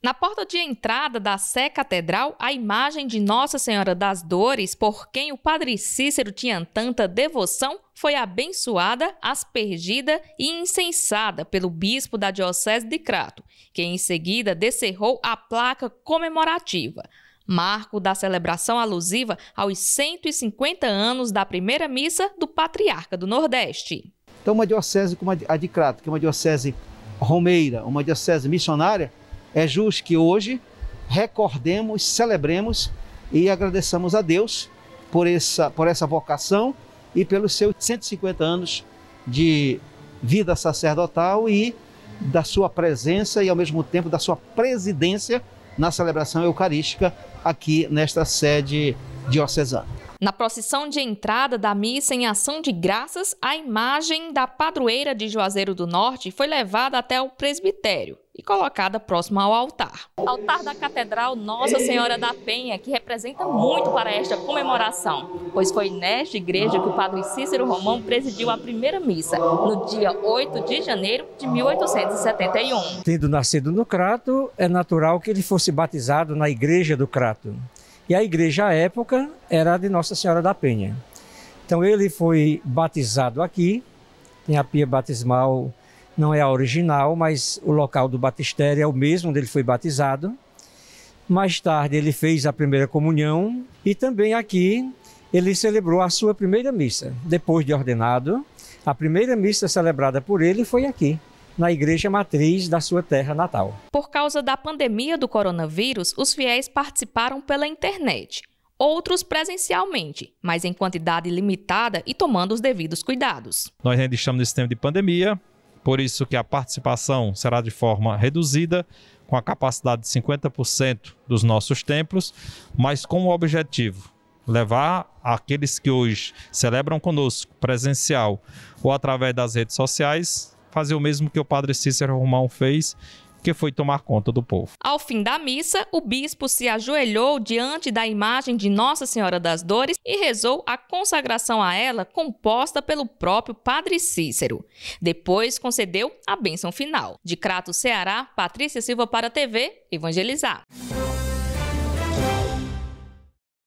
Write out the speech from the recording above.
Na porta de entrada da Sé Catedral, a imagem de Nossa Senhora das Dores, por quem o Padre Cícero tinha tanta devoção, foi abençoada, aspergida e incensada pelo bispo da Diocese de Crato, que em seguida descerrou a placa comemorativa marco da celebração alusiva aos 150 anos da primeira missa do Patriarca do Nordeste. Então, uma diocese como a de Crato, que é uma diocese romeira, uma diocese missionária, é justo que hoje recordemos, celebremos e agradeçamos a Deus por essa, por essa vocação e pelos seus 150 anos de vida sacerdotal e da sua presença e, ao mesmo tempo, da sua presidência na celebração eucarística aqui nesta sede diocesana. Na procissão de entrada da missa em ação de graças, a imagem da padroeira de Juazeiro do Norte foi levada até o presbitério e colocada próxima ao altar. Altar da Catedral Nossa Senhora da Penha, que representa muito para esta comemoração, pois foi nesta igreja que o padre Cícero Romão presidiu a primeira missa, no dia 8 de janeiro de 1871. Tendo nascido no Crato, é natural que ele fosse batizado na igreja do Crato. E a igreja à época era a de Nossa Senhora da Penha. Então ele foi batizado aqui, tem a pia batismal não é a original, mas o local do batistério é o mesmo onde ele foi batizado. Mais tarde ele fez a primeira comunhão e também aqui ele celebrou a sua primeira missa. Depois de ordenado, a primeira missa celebrada por ele foi aqui, na igreja matriz da sua terra natal. Por causa da pandemia do coronavírus, os fiéis participaram pela internet, outros presencialmente, mas em quantidade limitada e tomando os devidos cuidados. Nós ainda estamos nesse tempo de pandemia, por isso que a participação será de forma reduzida, com a capacidade de 50% dos nossos templos, mas com o objetivo levar aqueles que hoje celebram conosco presencial ou através das redes sociais fazer o mesmo que o Padre Cícero Romão fez que foi tomar conta do povo. Ao fim da missa, o bispo se ajoelhou diante da imagem de Nossa Senhora das Dores e rezou a consagração a ela composta pelo próprio Padre Cícero. Depois concedeu a bênção final. De Crato, Ceará, Patrícia Silva para a TV Evangelizar.